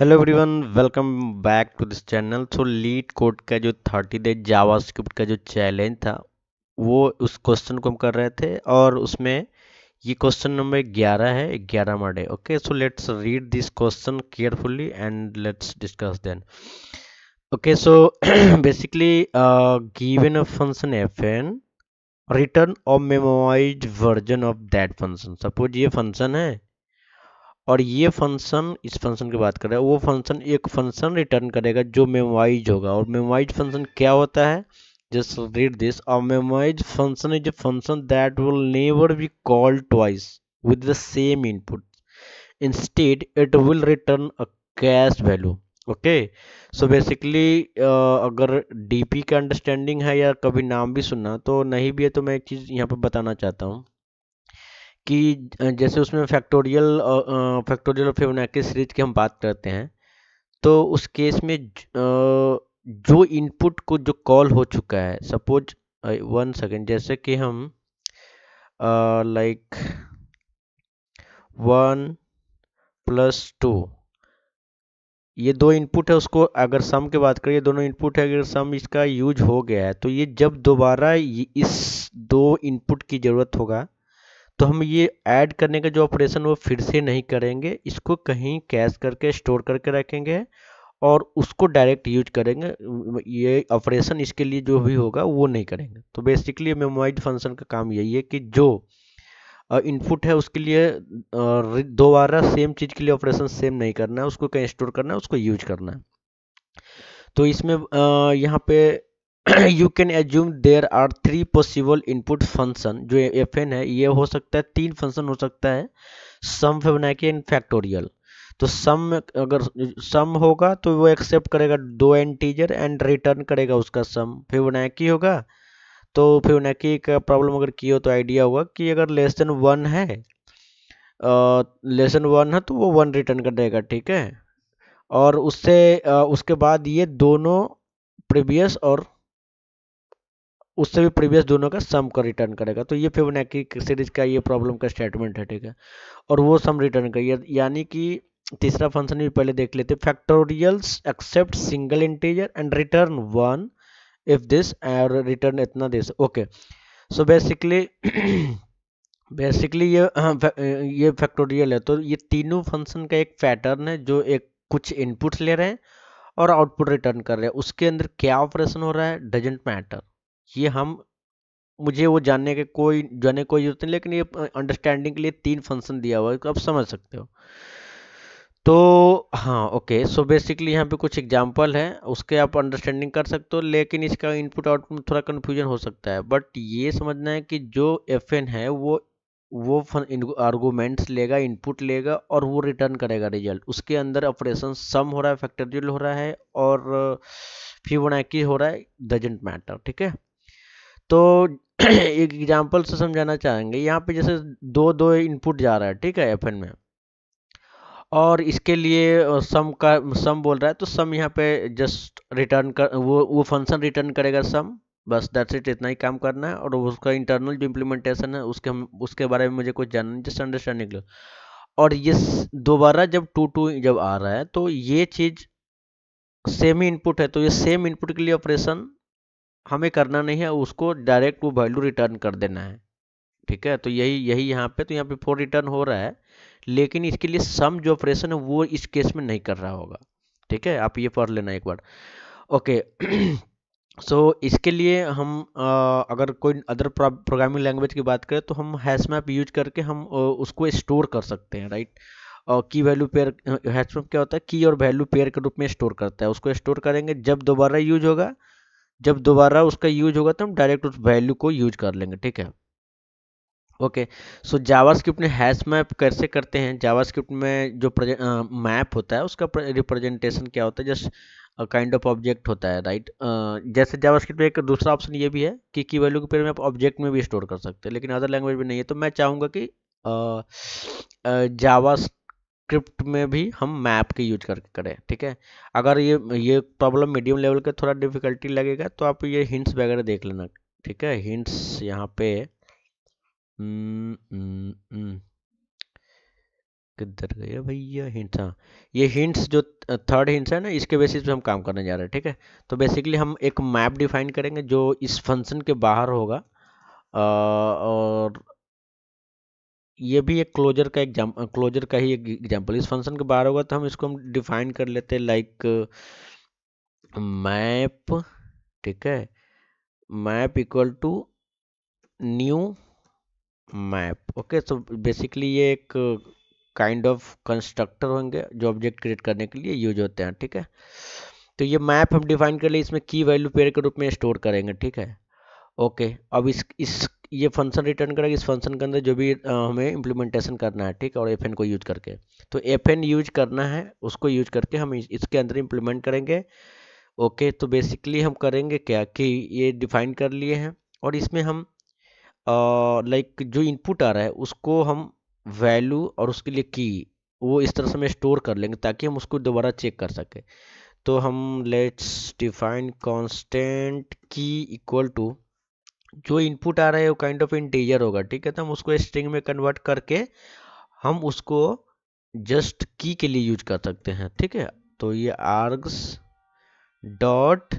Hello everyone welcome back to this channel so LeetCode का जो thirty day जावा script का जो challenge था वो उस क्वेश्चन को हम कर रहे थे और उसमें ये क्वेश्चन नंबर ग्यारह है ग्यारह मडे okay so let's read this question carefully and let's discuss then okay so basically given a function F N return of memoize version of that function suppose ये फंक्शन है और ये फंक्शन इस function की बात कर रहा है वो फंक्शन एक फंक्शन रिटर्न करेगा जो मेमोइज होगा और मेमोइज फंक्शन क्या होता है जस्ट रीड दिस और memoize function is a function that will never be called twice with the same input instead it will return a cache value okay so basically अगर DP का understanding है या कभी नाम भी सुनना तो नहीं भी है तो मैं एक चीज़ यहाँ पर बताना चाहता हूँ कि जैसे उसमें फैक्टोरियल फैक्टोरियल और फिबोनाची सीरीज की हम बात करते हैं तो उस केस में जो इनपुट को जो कॉल हो चुका है सपोज वन सेकेंड जैसे कि हम लाइक वन प्लस टू ये दो इनपुट है उसको अगर सम की बात करिए दोनों इनपुट है अगर सम इसका यूज हो गया है तो ये जब दोबारा इस दो इनपुट की ज़रूरत होगा तो हम ये ऐड करने का जो ऑपरेशन वो फिर से नहीं करेंगे इसको कहीं कैश करके स्टोर करके रखेंगे और उसको डायरेक्ट यूज करेंगे ये ऑपरेशन इसके लिए जो भी होगा वो नहीं करेंगे तो बेसिकली मेमोइड फंक्शन का काम यही है कि जो इनपुट है उसके लिए दोबारा सेम चीज़ के लिए ऑपरेशन सेम नहीं करना है उसको कहीं स्टोर करना है उसको यूज करना है तो इसमें यहाँ पे you can assume there are three possible input function जो एफ एन है ये हो सकता है तीन फंक्शन हो सकता है सम फेबनाकी एंड फैक्टोरियल तो सम अगर सम होगा तो वो एक्सेप्ट करेगा दो एंटीजर एंड रिटर्न करेगा उसका सम फेबनाकी होगा तो फेबनाकी का प्रॉब्लम अगर की हो तो आइडिया होगा कि अगर लेस देन वन है लेस देन वन है तो वो वन रिटर्न कर देगा ठीक है और उससे uh, उसके बाद ये दोनों प्रीवियस और उससे भी प्रीवियस दोनों का सम का रिटर्न करेगा तो ये फिबोनाची सीरीज का ये प्रॉब्लम का स्टेटमेंट है ठीक है और वो सम रिटर्न करिए यानी कि तीसरा फंक्शन भी पहले देख लेते factorials accept single integer and return one if this और रिटर्न इतना this okay so basically basically ये हाँ, ये फैक्टोरियल है तो ये तीनों फंक्शन का एक पैटर्न है जो एक कुछ इनपुट्स ले रहे हैं और आउटपुट रिटर्न कर रहे हैं उसके अंदर क्या ऑपरेशन हो रहा है डजेंट मैटर ये हम मुझे वो जानने के कोई जाने कोई जरूरत नहीं लेकिन ये अंडरस्टैंडिंग के लिए तीन फंक्शन दिया हुआ है तो आप समझ सकते हो तो हाँ ओके सो बेसिकली यहाँ पे कुछ एग्जांपल है उसके आप अंडरस्टैंडिंग कर सकते हो लेकिन इसका इनपुट आउटपुट थोड़ा कन्फ्यूजन हो सकता है बट ये समझना है कि जो एफ है वो वो आर्गूमेंट्स लेगा इनपुट लेगा और वो रिटर्न करेगा रिजल्ट उसके अंदर ऑपरेशन सम हो रहा है फैक्टोरियल हो रहा है और फिबोनाची हो रहा है डजेंट मैटर ठीक है तो एक एग्जाम्पल से समझाना चाहेंगे यहाँ पे जैसे दो दो इनपुट जा रहा है ठीक है एफ में और इसके लिए सम का सम बोल रहा है तो सम यहाँ पे जस्ट रिटर्न कर वो वो फंक्शन रिटर्न करेगा सम बस दैट्स इट इतना ही काम करना है और उसका इंटरनल जो इम्प्लीमेंटेशन है उसके उसके बारे में मुझे कुछ जानना जस्ट अंडरस्टैंडिंग और ये दोबारा जब टू टू जब आ रहा है तो ये चीज़ सेम ही इनपुट है तो ये सेम इनपुट के लिए ऑपरेशन हमें करना नहीं है उसको डायरेक्ट वो वैल्यू रिटर्न कर देना है ठीक है तो यही यही यहाँ पे तो यहाँ पे फोर रिटर्न हो रहा है लेकिन इसके लिए सम जो ऑपरेशन है वो इस केस में नहीं कर रहा होगा ठीक है आप ये पढ़ लेना एक बार ओके सो so, इसके लिए हम आ, अगर कोई अदर प्रोग्रामिंग लैंग्वेज की बात करें तो हम हैश मैप यूज करके हम उसको स्टोर कर सकते हैं राइट और की वैल्यू पेयर हैश मैप क्या होता है की और वैल्यू पेयर के रूप में स्टोर करता है उसको स्टोर करेंगे जब दोबारा यूज होगा जब दोबारा उसका यूज होगा तो हम डायरेक्ट उस वैल्यू को यूज कर लेंगे ठीक है ओके सो जावास्क्रिप्ट में हैश मैप कैसे करते हैं जावास्क्रिप्ट में जो मैप होता है उसका रिप्रेजेंटेशन क्या होता है जस्ट काइंड ऑफ ऑब्जेक्ट होता है राइट right? uh, जैसे जावास्क्रिप्ट में एक दूसरा ऑप्शन ये भी है कि की वैल्यू के पेड़ में आप ऑब्जेक्ट में भी स्टोर कर सकते हैं लेकिन अदर लैंग्वेज में नहीं है तो मैं चाहूँगा कि जावा uh, uh, स्क्रिप्ट में भी हम मैप के यूज करके करें ठीक है अगर ये ये प्रॉब्लम मीडियम लेवल का थोड़ा डिफिकल्टी लगेगा तो आप ये हिंट्स वगैरह देख लेना ठीक है हिंट्स यहाँ पे किधर गया भैया हिंट्स हाँ ये हिंट्स जो थर्ड हिंट्स है ना इसके बेसिस पे हम काम करने जा रहे हैं ठीक है तो बेसिकली हम एक मैप डिफाइन करेंगे जो इस फंक्शन के बाहर होगा और ये भी एक क्लोजर का एग्जाम क्लोजर का ही एक एग्जाम्पल इस फंक्शन के बाहर होगा तो हम इसको हम डिफाइन कर लेते हैं लाइक मैप ठीक है map equal to new map okay so basically ये एक काइंड ऑफ कंस्ट्रक्टर होंगे जो ऑब्जेक्ट क्रिएट करने के लिए यूज होते हैं ठीक है तो ये मैप हम डिफाइन कर लिए इसमें की वैल्यू पेयर के रूप में स्टोर करेंगे ठीक है ओके अब इस इस ये फंक्शन रिटर्न करेगा इस फंक्शन के अंदर जो भी आ, हमें इम्प्लीमेंटेशन करना है ठीक है और एफ को यूज करके तो एफ यूज करना है उसको यूज करके हम इस, इसके अंदर इम्प्लीमेंट करेंगे ओके तो बेसिकली हम करेंगे क्या कि ये डिफाइन कर लिए हैं और इसमें हम लाइक जो इनपुट आ रहा है उसको हम वैल्यू और उसके लिए की वो इस तरह से हमें स्टोर कर लेंगे ताकि हम उसको दोबारा चेक कर सकें तो हम let's define constant key equal to जो इनपुट आ रहा है वो काइंड ऑफ इंटीजर होगा ठीक है तो हम उसको स्ट्रिंग में कन्वर्ट करके हम उसको जस्ट की के लिए यूज कर सकते हैं ठीक है तो ये आर्ग्स डॉट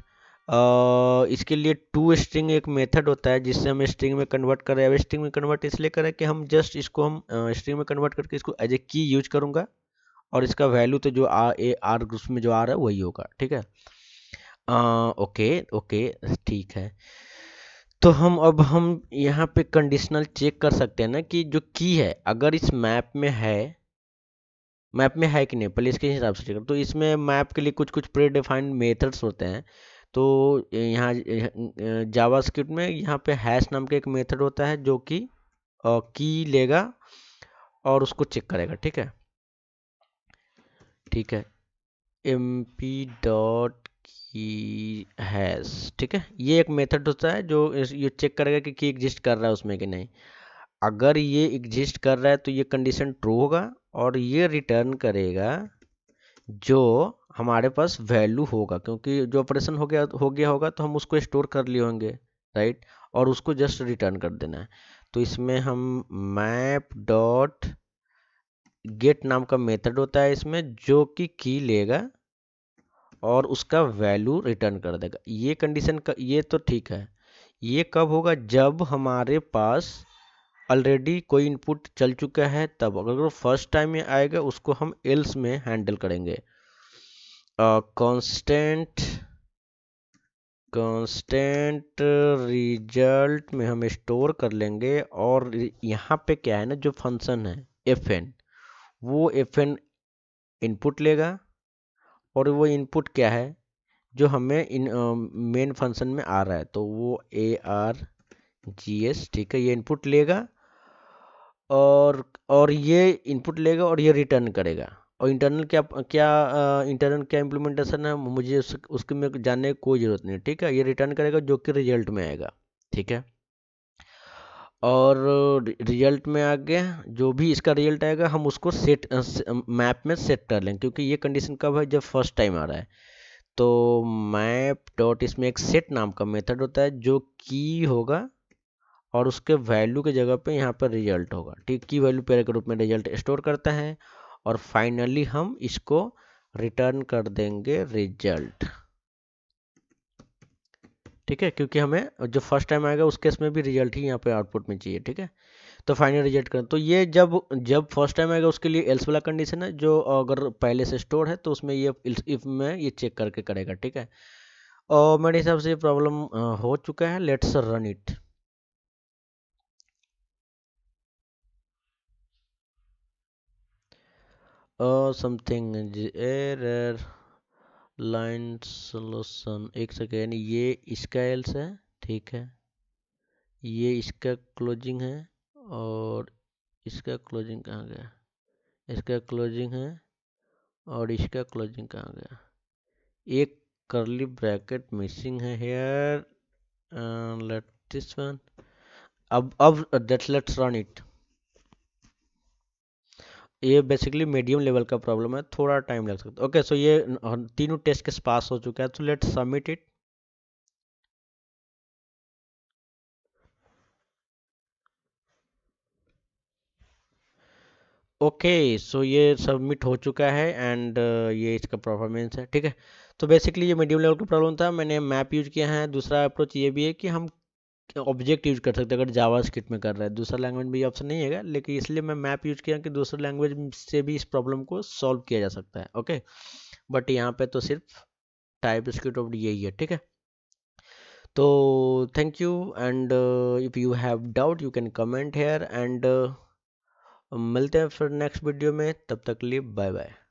इसके लिए टू स्ट्रिंग एक मेथड होता है जिससे हम स्ट्रिंग में कन्वर्ट कर रहे हैं अब स्ट्रिंग में कन्वर्ट इसलिए करें कि हम जस्ट इसको हम स्ट्रिंग में कन्वर्ट करके इसको एज ए की यूज करूंगा और इसका वैल्यू तो जो आ ए आर ग्रुप में जो आ रहा है वही होगा ठीक है ओके ओके ठीक है तो हम अब हम यहाँ पे कंडीशनल चेक कर सकते हैं ना कि जो की है अगर इस मैप में है मैप में है कि नहीं पहले इसके हिसाब से चेक तो इसमें मैप के लिए कुछ कुछ प्री डिफाइंड मेथड्स होते हैं तो यहाँ जावा स्क्रिप्ट में यहाँ पे हैश नाम का एक मेथड होता है जो कि की लेगा और उसको चेक करेगा ठीक है ठीक है M P dot key has ठीक है ये एक मेथड होता है जो ये चेक करेगा कि की एग्जिस्ट कर रहा है उसमें कि नहीं अगर ये एग्जिस्ट कर रहा है तो ये कंडीशन ट्रू होगा और ये रिटर्न करेगा जो हमारे पास वैल्यू होगा क्योंकि जो ऑपरेशन हो गया हो गया होगा तो हम उसको स्टोर कर लिए होंगे राइट और उसको जस्ट रिटर्न कर देना है तो इसमें हम मैप डॉट गेट नाम का मेथड होता है इसमें जो कि की लेगा और उसका वैल्यू रिटर्न कर देगा ये कंडीशन का ये तो ठीक है ये कब होगा जब हमारे पास ऑलरेडी कोई इनपुट चल चुका है तब अगर वो फर्स्ट टाइम में आएगा उसको हम एल्स में हैंडल करेंगे कांस्टेंट कांस्टेंट रिजल्ट में हम स्टोर कर लेंगे और यहाँ पे क्या है ना जो फंक्शन है एफ एन वो एफ एन इनपुट लेगा और वो इनपुट क्या है जो हमें इन मेन uh, फंक्शन में आ रहा है तो वो ए आर जी एस ठीक है ये इनपुट लेगा और और ये इनपुट लेगा और ये रिटर्न करेगा और इंटरनल क्या क्या इंटरनल क्या इम्प्लीमेंटेशन है मुझे उस, उसके में जानने की कोई ज़रूरत नहीं ठीक है ये रिटर्न करेगा जो कि रिजल्ट में आएगा ठीक है और रिजल्ट में आगे जो भी इसका रिजल्ट आएगा हम उसको सेट मैप में सेट कर लेंगे क्योंकि ये कंडीशन कब है जब फर्स्ट टाइम आ रहा है तो मैप डॉट इसमें एक सेट नाम का मेथड होता है जो की होगा और उसके वैल्यू के जगह पे यहाँ पर रिजल्ट होगा ठीक की वैल्यू पेयर के रूप में रिजल्ट स्टोर करता है और फाइनली हम इसको रिटर्न कर देंगे रिजल्ट ठीक है क्योंकि हमें जो फर्स्ट टाइम आएगा उस केस में भी रिजल्ट ही यहाँ पे आउटपुट में चाहिए ठीक है तो फाइनल रिजल्ट करें तो ये जब जब फर्स्ट टाइम आएगा उसके लिए एल्स वाला कंडीशन है जो अगर पहले से स्टोर है तो उसमें ये इफ में ये चेक करके करेगा ठीक है और मेरे हिसाब से ये प्रॉब्लम हो चुका है let's run it something error line solution एक सेकेंड ये इसका एल्स है ठीक है ये इसका क्लोजिंग है और इसका क्लोजिंग कहाँ गया इसका क्लोजिंग है और इसका क्लोजिंग कहाँ गया एक करली ब्रैकेट मिसिंग है हेयर लेट दिस वन अब अब दैट लेट्स रन इट ये बेसिकली मीडियम लेवल का प्रॉब्लम है थोड़ा टाइम लग सकता है ओके सो ये तीनों टेस्ट के पास हो चुका है तो let submit it okay so ये सबमिट हो चुका है एंड ये इसका परफॉर्मेंस है ठीक है तो बेसिकली ये मीडियम लेवल का प्रॉब्लम था मैंने मैप यूज किया है दूसरा अप्रोच ये भी है कि हम ऑब्जेक्ट यूज कर सकते हैं अगर जावा स्क्रिप्ट में कर रहा है दूसरा लैंग्वेज में ये ऑप्शन नहीं है लेकिन इसलिए मैं मैप यूज किया कि दूसरे लैंग्वेज से भी इस प्रॉब्लम को सॉल्व किया जा सकता है ओके बट यहाँ पे तो सिर्फ टाइप स्क्रिप्ट ऑफ यही है ठीक है तो thank you and if you have doubt you can comment here and मिलते हैं फिर नेक्स्ट वीडियो में तब तक लिए बाय बाय